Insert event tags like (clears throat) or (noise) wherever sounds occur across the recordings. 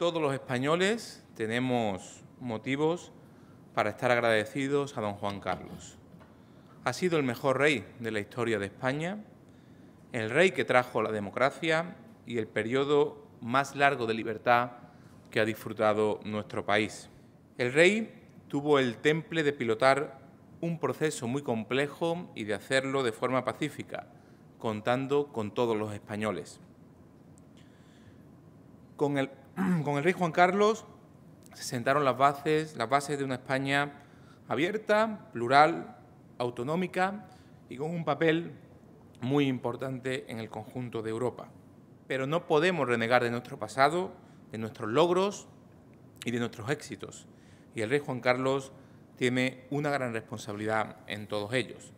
Todos los españoles tenemos motivos para estar agradecidos a don Juan Carlos. Ha sido el mejor rey de la historia de España, el rey que trajo la democracia y el periodo más largo de libertad que ha disfrutado nuestro país. El rey tuvo el temple de pilotar un proceso muy complejo y de hacerlo de forma pacífica, contando con todos los españoles. (clears throat) con el, rey Juan Carlos se sentaron las bases, las bases de una España abierta, plural, autonómica y con un papel muy importante en el conjunto de Europa. Pero no podemos renegar de nuestro pasado, de nuestros logros y de nuestros éxitos. Y el rey Juan Carlos tiene una gran responsabilidad en todos ellos.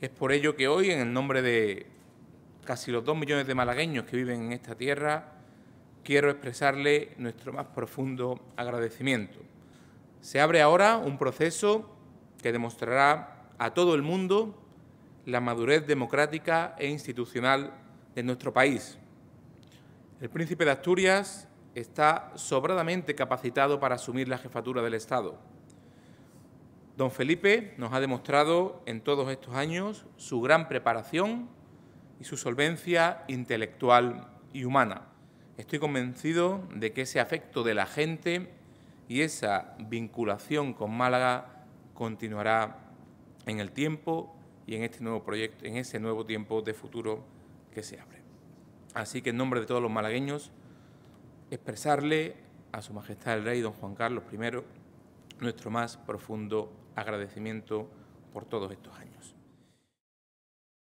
Es por ello que hoy, en el nombre de casi los dos millones de malagueños que viven en esta tierra, quiero expresarle nuestro más profundo agradecimiento. Se abre ahora un proceso que demostrará a todo el mundo la madurez democrática e institucional de nuestro país. El príncipe de Asturias está sobradamente capacitado para asumir la jefatura del Estado. Don Felipe nos ha demostrado en todos estos años su gran preparación y su solvencia intelectual y humana. Estoy convencido de que ese afecto de la gente y esa vinculación con Málaga continuará en el tiempo y en este nuevo proyecto, en ese nuevo tiempo de futuro que se abre. Así que en nombre de todos los malagueños, expresarle a Su Majestad el Rey Don Juan Carlos I nuestro más profundo agradecimiento por todos estos años.